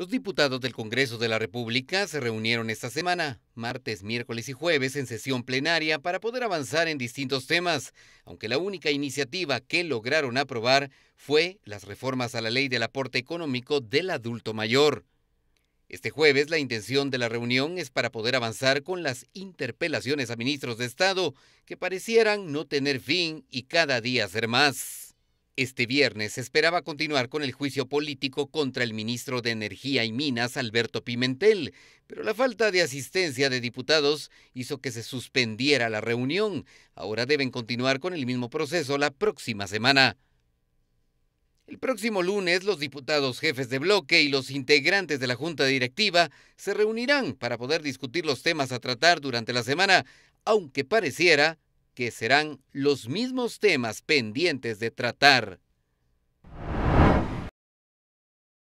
Los diputados del Congreso de la República se reunieron esta semana, martes, miércoles y jueves, en sesión plenaria para poder avanzar en distintos temas, aunque la única iniciativa que lograron aprobar fue las reformas a la ley del aporte económico del adulto mayor. Este jueves la intención de la reunión es para poder avanzar con las interpelaciones a ministros de Estado que parecieran no tener fin y cada día ser más. Este viernes se esperaba continuar con el juicio político contra el ministro de Energía y Minas, Alberto Pimentel, pero la falta de asistencia de diputados hizo que se suspendiera la reunión. Ahora deben continuar con el mismo proceso la próxima semana. El próximo lunes, los diputados jefes de bloque y los integrantes de la Junta Directiva se reunirán para poder discutir los temas a tratar durante la semana, aunque pareciera que serán los mismos temas pendientes de tratar.